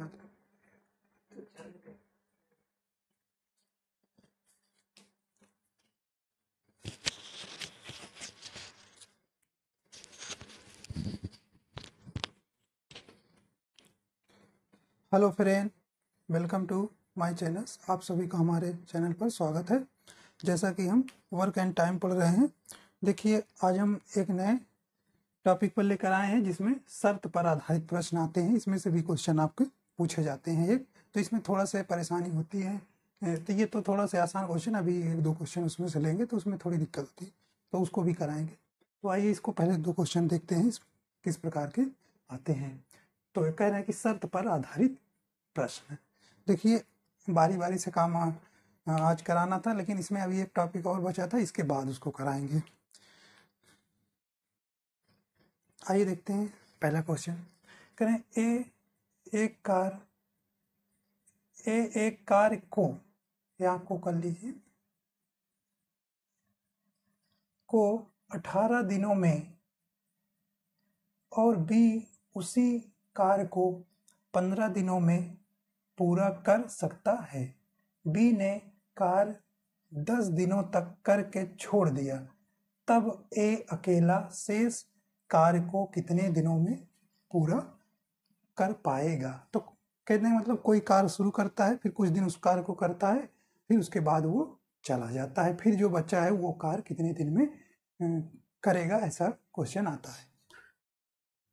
अच्छा hello friend welcome to my channels आप सभी का हमारे चैनल पर स्वागत है जैसा कि हम वर्क एंड टाइम पढ़ रहे हैं देखिए आज हम एक नए टॉपिक पर लेकर आए हैं जिसमें शर्त पर आधारित प्रश्न आते हैं इसमें से भी क्वेश्चन आपके पूछे जाते हैं एक तो इसमें थोड़ा सा परेशानी होती है तो ये तो थोड़ा सा आसान क्वेश्चन अभी एक दो क्वेश्चन उसमें से लेंगे तो उसमें थोड़ी दिक्कत होती है तो उसको भी कराएंगे तो आइए इसको पहले दो क्वेश्चन देखते हैं किस प्रकार के आते हैं तो कह रहे हैं कि शर्त पर आधारित प्रश्न देखिए बारी बारी से काम आ, आज कराना था लेकिन इसमें अभी एक टॉपिक और बचा था इसके बाद उसको कराएंगे आइए देखते हैं पहला क्वेश्चन करें ए एक कार ए एक कार को यहाँ आपको कर लीजिए को अठारह दिनों में और बी उसी कार को पंद्रह दिनों में पूरा कर सकता है बी ने कार दस दिनों तक करके छोड़ दिया तब ए अकेला शेष कार्य को कितने दिनों में पूरा कर पाएगा तो कहने का मतलब कोई कार्य शुरू करता है फिर कुछ दिन उस कार्य को करता है फिर उसके बाद वो चला जाता है फिर जो बच्चा है वो कार कितने दिन में करेगा ऐसा क्वेश्चन आता है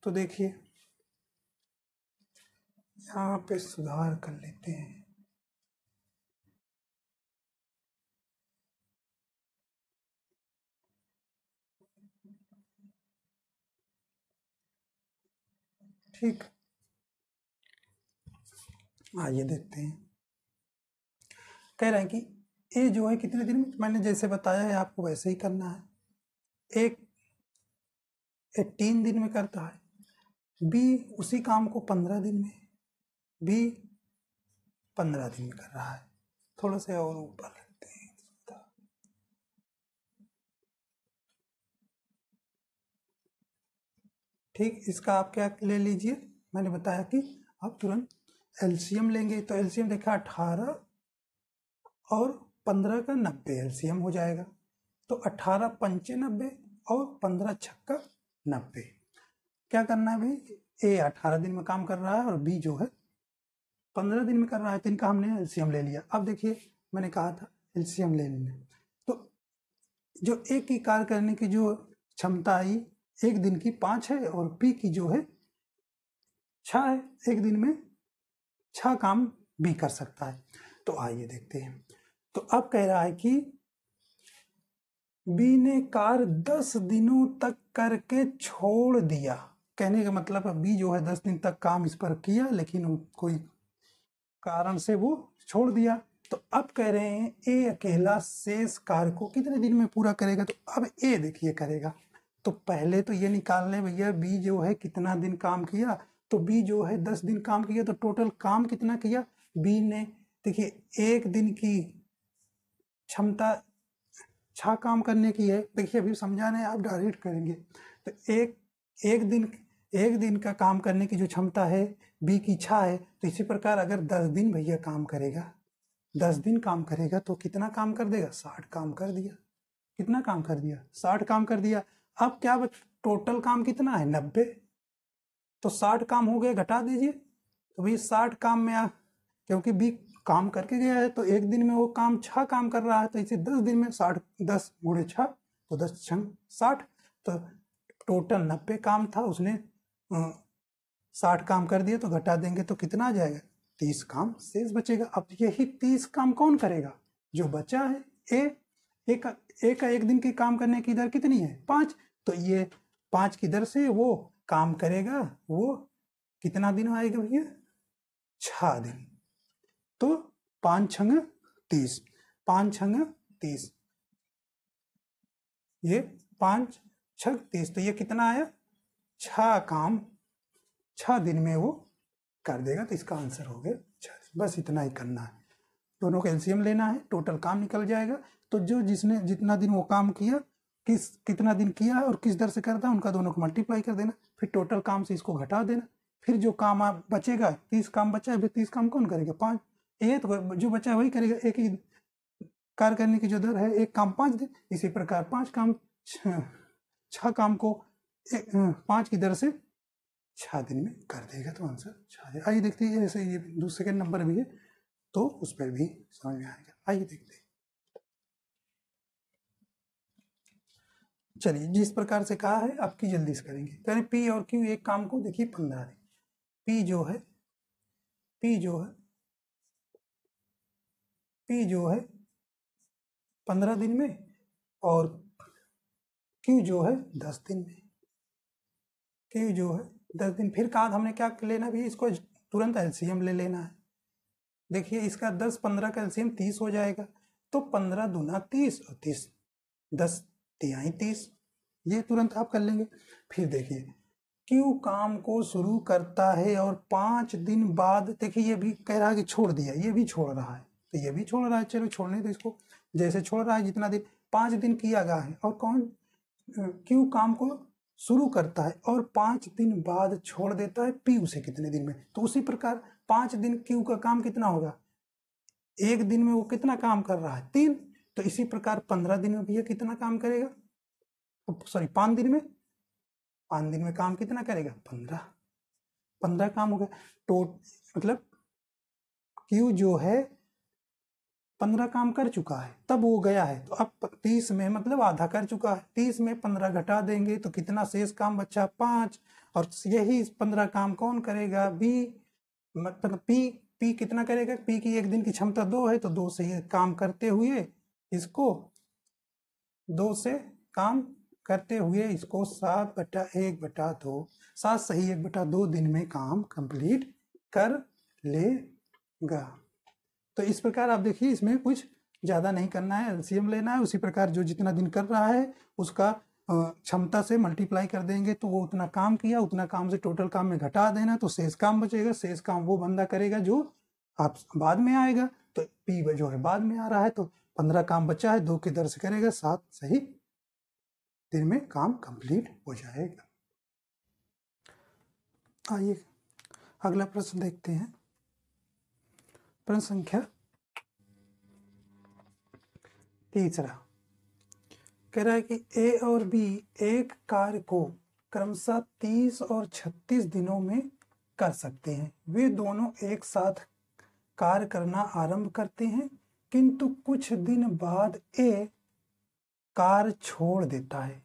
तो देखिए यहाँ पे सुधार कर लेते हैं ठीक आइए देखते हैं कह रहे हैं कि ये जो है कितने दिन में मैंने जैसे बताया है आपको वैसे ही करना है एक एटीन तीन दिन में करता है बी उसी काम को पंद्रह दिन में बी पंद्रह दिन में कर रहा है थोड़ा सा और ऊपर रखते हैं ठीक इसका आप क्या ले लीजिए मैंने बताया कि आप तुरंत एलसीएम लेंगे तो एलसीएम देखा अठारह और पंद्रह का नब्बे एलसीएम हो जाएगा तो अठारह पंचे नब्बे और पंद्रह छक्का नब्बे क्या करना है भाई ए अठारह दिन में काम कर रहा है और बी जो है पंद्रह दिन में कर रहा है तो इनका हमने एलसीएम ले लिया अब देखिए मैंने कहा था एलसीएम ले लेना तो जो ए की कार्य करने की जो क्षमता आई एक दिन की पाँच है और पी की जो है छः है एक दिन में अच्छा काम भी कर सकता है तो आइए देखते हैं तो अब कह रहा है कि बी ने कार दस दिनों तक करके छोड़ दिया कहने का मतलब बी जो है दस दिन तक काम इस पर किया लेकिन कोई कारण से वो छोड़ दिया तो अब कह रहे हैं ए अकेला शेष कार्य को कितने दिन में पूरा करेगा तो अब ए देखिए करेगा तो पहले तो ये निकाल लें भैया बी जो है कितना दिन काम किया तो बी जो है दस दिन काम किया तो टोटल काम कितना किया बी ने देखिए एक दिन की क्षमता छा काम करने की है देखिए अभी समझा रहे आप डायरेक्ट करेंगे तो एक एक दिन एक दिन का काम करने की जो क्षमता है बी की छा है तो इसी प्रकार अगर दस दिन भैया काम करेगा दस दिन काम करेगा तो कितना काम कर देगा साठ काम कर दिया कितना काम कर दिया साठ काम कर दिया अब क्या बच टोटल काम कितना है नब्बे तो साठ काम हो गए घटा दीजिए तो भाई साठ काम में आ क्योंकि बी काम करके गया है तो एक दिन में वो काम छः काम कर रहा है तो इसे दस दिन में साठ दस गुणे छः तो दस छंग साठ तो टोटल नब्बे काम था उसने साठ काम कर दिया तो घटा देंगे तो कितना आ जाएगा तीस काम शेष बचेगा अब यही तीस काम कौन करेगा जो बचा है ए एक एक, एक दिन के काम करने की दर कितनी है पाँच तो ये पाँच की दर से वो काम करेगा वो कितना दिन आएगा भैया छ दिन तो पांच छंग तीस पांच छंग तीस ये पांच छंग तीस तो ये कितना आया छ काम छ दिन में वो कर देगा तो इसका आंसर हो गया छ बस इतना ही करना है दोनों को एलसीएम लेना है टोटल काम निकल जाएगा तो जो जिसने जितना दिन वो काम किया किस कितना दिन किया है और किस दर से करता है उनका दोनों को मल्टीप्लाई कर देना फिर टोटल काम से इसको घटा देना फिर जो काम आप बचेगा तीस काम बचा है फिर तीस काम कौन करेगा पाँच एक तो जो बचा है वही करेगा एक ही कार्य करने की जो दर है एक काम पाँच दिन इसी प्रकार पाँच काम छः काम को एक पाँच की दर से छः दिन में कर देगा तो आंसर छः आइए देखते हैं ऐसे ये दूसरे सेकेंड नंबर भी है तो उस पर भी समझ में आएगा आइए देखते हैं चलिए जिस प्रकार से कहा है आपकी जल्दी से करेंगे कह रहे पी और क्यू एक काम को देखिए पंद्रह दिन पी जो है पी जो है पी जो है पंद्रह दिन में और क्यू जो है दस दिन में क्यू जो है दस दिन फिर कहा हमने क्या लेना भी इसको तुरंत एलसीएम ले लेना है देखिए इसका दस पंद्रह का एलसीएम तीस हो जाएगा तो पंद्रह दूना तीस और तीस दस तैतीस ये तुरंत आप कर लेंगे फिर देखिए क्यों काम को शुरू करता है और पाँच दिन बाद देखिए ये भी कह रहा है कि छोड़ दिया ये भी छोड़ रहा है तो ये भी छोड़ रहा है चलो छोड़ने तो इसको जैसे छोड़ रहा है जितना दिन पाँच दिन किया गया है और कौन क्यों काम को शुरू करता है और पाँच दिन बाद छोड़ देता है पी उसे कितने दिन में तो उसी प्रकार पाँच दिन क्यू का काम कितना होगा एक दिन में वो कितना काम कर रहा है तीन तो इसी प्रकार पंद्रह दिन में भैया कितना काम करेगा सॉरी पाँच दिन में पाँच दिन में काम कितना करेगा पंद्रह पंद्रह काम हो गया तो मतलब क्यू जो है पंद्रह काम कर चुका है तब वो गया है तो अब तीस में मतलब आधा कर चुका है तीस में पंद्रह घटा देंगे तो कितना शेष काम बचा पाँच और यही पंद्रह काम कौन करेगा बी मतलब पी पी कितना करेगा पी की एक दिन की क्षमता दो है तो दो से काम करते हुए इसको दो से काम करते हुए इसको सात बटा एक बटा दो सात सही एक बटा दो दिन में काम कंप्लीट कर लेगा तो इस प्रकार आप देखिए इसमें कुछ ज़्यादा नहीं करना है एलसीएम लेना है उसी प्रकार जो जितना दिन कर रहा है उसका क्षमता से मल्टीप्लाई कर देंगे तो वो उतना काम किया उतना काम से टोटल काम में घटा देना तो शेष काम बचेगा शेष काम वो बंदा करेगा जो आप बाद में आएगा तो पी जो है बाद में आ रहा है तो पंद्रह काम बचा है दो की दर से करेगा सात सही दिन में काम कंप्लीट हो जाएगा आइए अगला प्रश्न देखते हैं प्रश्न संख्या तीसरा कह रहा है कि ए और बी एक कार्य को क्रमशः तीस और छत्तीस दिनों में कर सकते हैं वे दोनों एक साथ कार्य करना आरंभ करते हैं किंतु कुछ दिन बाद ए कार छोड़ देता है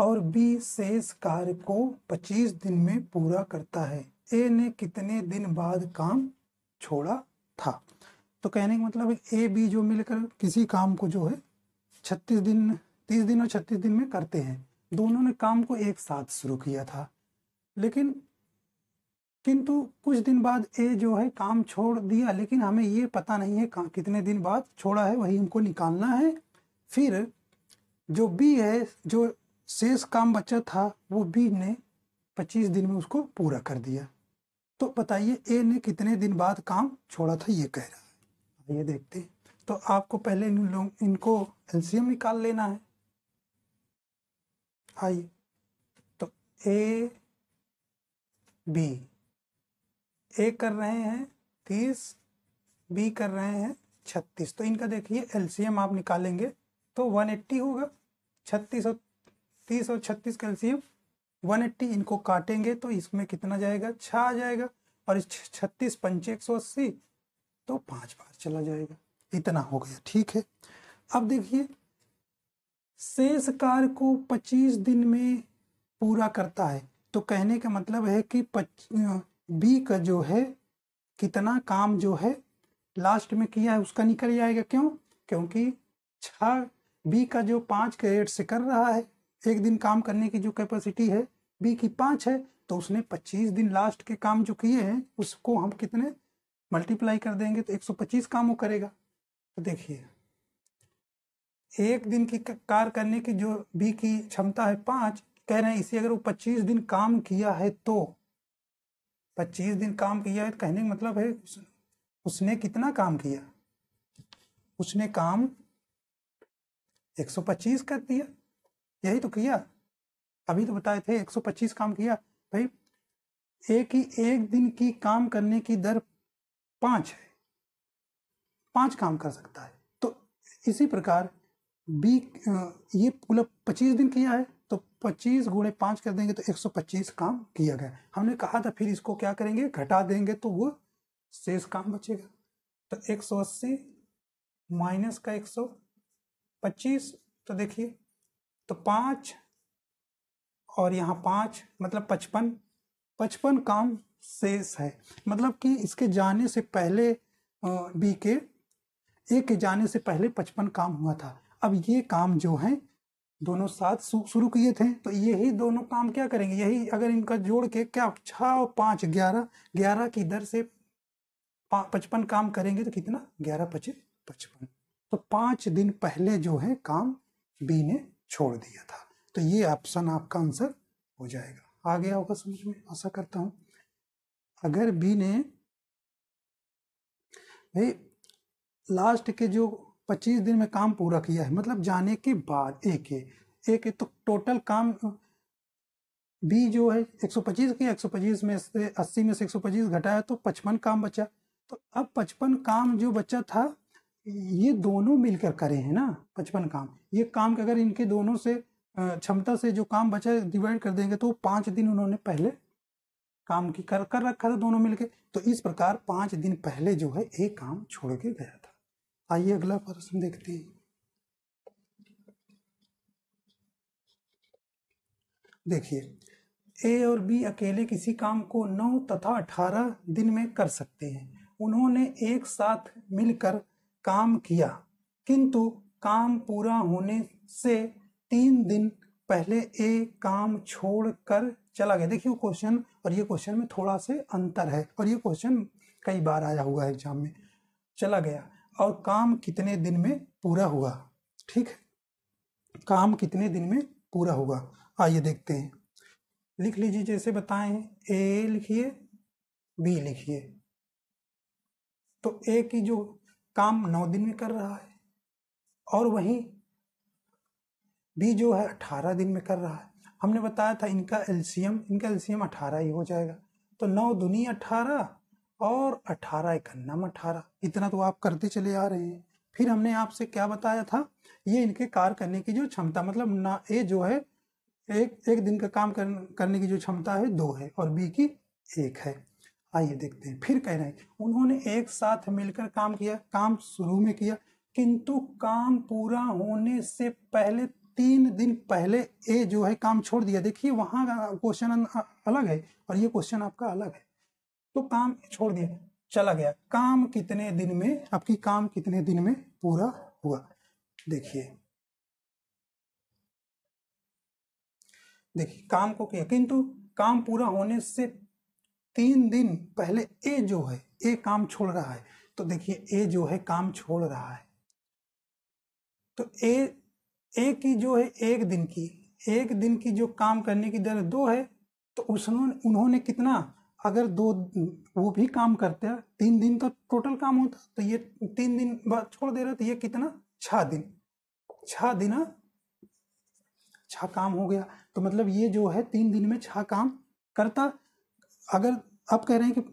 और बी शेष कार्य को 25 दिन में पूरा करता है ए ने कितने दिन बाद काम छोड़ा था तो कहने का मतलब ए बी जो मिलकर किसी काम को जो है 36 दिन 30 दिन और 36 दिन में करते हैं दोनों ने काम को एक साथ शुरू किया था लेकिन किंतु कुछ दिन बाद ए जो है काम छोड़ दिया लेकिन हमें ये पता नहीं है कितने दिन बाद छोड़ा है वही हमको निकालना है फिर जो बी है जो शेष काम बचा था वो बी ने 25 दिन में उसको पूरा कर दिया तो बताइए ए ने कितने दिन बाद काम छोड़ा था ये कह रहा है आइए देखते हैं तो आपको पहले इन लोग इनको एलसीएम निकाल लेना है आइए तो ए बी ए कर रहे हैं तीस बी कर रहे हैं छत्तीस तो इनका देखिए एलसीएम आप निकालेंगे तो वन एट्टी होगा छत्तीस और तीस और छत्तीस का एलसीएम वन एट्टी इनको काटेंगे तो इसमें कितना जाएगा छः आ जाएगा और इस छत्तीस पंचे एक सौ अस्सी तो पाँच बार चला जाएगा इतना हो गया ठीक है अब देखिए शेष कार्य को पच्चीस दिन में पूरा करता है तो कहने का मतलब है कि पच बी का जो है कितना काम जो है लास्ट में किया है उसका निकल जाएगा क्यों क्योंकि छ बी का जो पाँच क्रेडिट से कर रहा है एक दिन काम करने की जो कैपेसिटी है बी की पाँच है तो उसने पच्चीस दिन लास्ट के काम जो किए हैं उसको हम कितने मल्टीप्लाई कर देंगे तो एक सौ पच्चीस काम वो करेगा तो देखिए एक दिन की कार करने की जो बी की क्षमता है पाँच कह रहे हैं इसे अगर वो पच्चीस दिन काम किया है तो पच्चीस दिन काम किया है तो कहने का मतलब है उस, उसने कितना काम किया उसने काम एक सौ पच्चीस कर दिया यही तो किया अभी तो बताए थे एक सौ पच्चीस काम किया भाई एक ही एक दिन की काम करने की दर पांच है पांच काम कर सकता है तो इसी प्रकार बी ये पूरा पच्चीस दिन किया है तो 25 गुणे पाँच कर देंगे तो 125 काम किया गया हमने कहा था फिर इसको क्या करेंगे घटा देंगे तो वो शेष काम बचेगा तो 180 माइनस का 125 तो देखिए तो पाँच और यहाँ पाँच मतलब पचपन पचपन काम शेष है मतलब कि इसके जाने से पहले बी के ए के जाने से पहले पचपन काम हुआ था अब ये काम जो है दोनों साथ शुरू किए थे तो यही दोनों काम क्या करेंगे यही अगर इनका जोड़ के क्या छः पाँच ग्यारह ग्यारह की दर से पचपन काम करेंगे तो कितना ग्यारह पचे पचपन तो पाँच दिन पहले जो है काम बी ने छोड़ दिया था तो ये ऑप्शन आपका आंसर हो जाएगा आ गया होगा समझ में आशा करता हूँ अगर बी ने भाई लास्ट के जो पच्चीस दिन में काम पूरा किया है मतलब जाने के बाद एक है एक है तो टोटल काम बी जो है 125 किया 125 में से 80 में से 125 घटाया तो 55 काम बचा तो अब 55 काम जो बचा था ये दोनों मिलकर करे हैं ना 55 काम ये काम के अगर इनके दोनों से क्षमता से जो काम बचा डिवाइड कर देंगे तो पाँच दिन उन्होंने पहले काम की कर कर रखा था दोनों मिलकर तो इस प्रकार पाँच दिन पहले जो है एक काम छोड़ के गया था आइए अगला प्रश्न देखते हैं देखिए ए और बी अकेले किसी काम को नौ तथा अठारह दिन में कर सकते हैं उन्होंने एक साथ मिलकर काम किया किंतु काम पूरा होने से तीन दिन पहले ए काम छोड़कर चला गया देखिए वो क्वेश्चन और ये क्वेश्चन में थोड़ा से अंतर है और ये क्वेश्चन कई बार आया हुआ है एग्जाम में चला गया और काम कितने दिन में पूरा हुआ ठीक है काम कितने दिन में पूरा होगा आइए देखते हैं लिख लीजिए जैसे बताए ए लिखिए बी लिखिए तो ए की जो काम नौ दिन में कर रहा है और वही बी जो है अठारह दिन में कर रहा है हमने बताया था इनका एलसीएम इनका एलसीएम अठारह ही हो जाएगा तो नौ दुनी अठारह और अठारह एक नम अठारह इतना तो आप करते चले आ रहे हैं फिर हमने आपसे क्या बताया था ये इनके कार्य करने की जो क्षमता मतलब ना ए जो है एक एक दिन का काम कर, करने की जो क्षमता है दो है और बी की एक है आइए देखते हैं फिर कह रहे हैं उन्होंने एक साथ मिलकर काम किया काम शुरू में किया किंतु काम पूरा होने से पहले तीन दिन पहले ए जो है काम छोड़ दिया देखिए वहाँ क्वेश्चन अलग है और ये क्वेश्चन आपका अलग है तो काम छोड़ दिया चला गया काम कितने दिन में आपकी काम कितने दिन में पूरा हुआ देखिए देखिए काम को किया किंतु काम पूरा होने से तीन दिन पहले ए जो है ए काम छोड़ रहा है तो देखिए ए जो है काम छोड़ रहा है तो ए ए की जो है एक दिन की एक दिन की जो काम करने की दर दो है तो उसने उन्होंने कितना अगर दो वो भी काम करते हैं तीन दिन का तो टोटल काम होता तो ये तीन दिन बाद छोड़ दे रहा तो ये कितना छः दिन छः दिन हाँ? छः काम हो गया तो मतलब ये जो है तीन दिन में छः काम करता अगर आप कह रहे हैं कि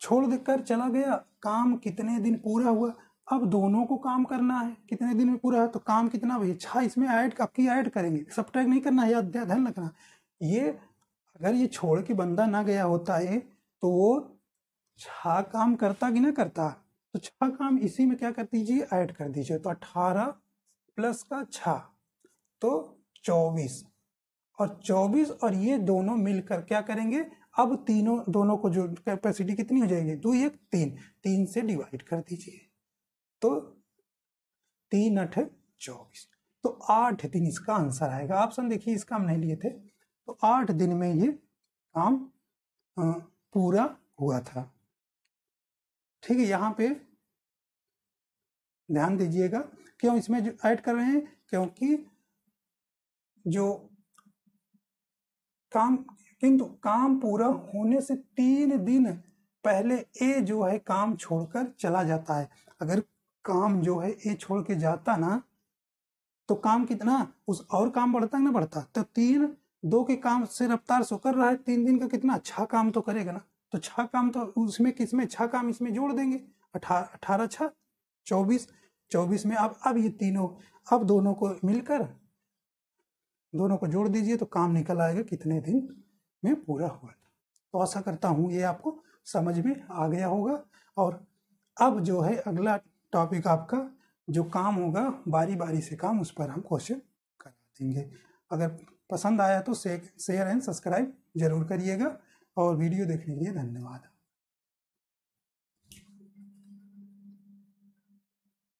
छोड़ कर चला गया काम कितने दिन पूरा हुआ अब दोनों को काम करना है कितने दिन में पूरा है तो काम कितना भैया छः इसमें ऐड आपकी ऐड करेंगे सब नहीं करना है याद ध्यान रखना ये अगर ये छोड़ के बंदा ना गया होता है तो वो छा काम करता कि ना करता तो छा काम इसी में क्या कर दीजिए ऐड कर दीजिए तो अठारह प्लस का छ तो चौबीस और चौबीस और ये दोनों मिलकर क्या करेंगे अब तीनों दोनों को जो कैपेसिटी कितनी हो जाएगी दो एक तीन तीन से डिवाइड कर दीजिए तो तीन अठ चौबीस तो आठ दिन इसका आंसर आएगा ऑप्शन देखिए इसका हम नहीं लिए थे तो आठ दिन में ये काम पूरा हुआ था ठीक है यहाँ पे ध्यान दीजिएगा क्यों इसमें जो ऐड कर रहे हैं क्योंकि जो काम किंतु काम पूरा होने से तीन दिन पहले ए जो है काम छोड़कर चला जाता है अगर काम जो है ए छोड़ के जाता ना तो काम कितना उस और काम बढ़ता ना बढ़ता तो तीन दो के काम से रफ्तार सो कर रहा है तीन दिन का कितना छह अच्छा काम तो करेगा ना तो छह अच्छा काम तो उसमें किसमें छह अच्छा काम इसमें जोड़ देंगे अठारह अठारह छः चौबीस चौबीस में अब अब ये तीनों अब दोनों को मिलकर दोनों को जोड़ दीजिए तो काम निकल आएगा कितने दिन में पूरा हुआ था तो आशा करता हूँ ये आपको समझ में आ गया होगा और अब जो है अगला टॉपिक आपका जो काम होगा बारी बारी से काम उस पर हम क्वेश्चन करा देंगे अगर पसंद आया तो शेयर एंड सब्सक्राइब जरूर करिएगा और वीडियो देखने के लिए धन्यवाद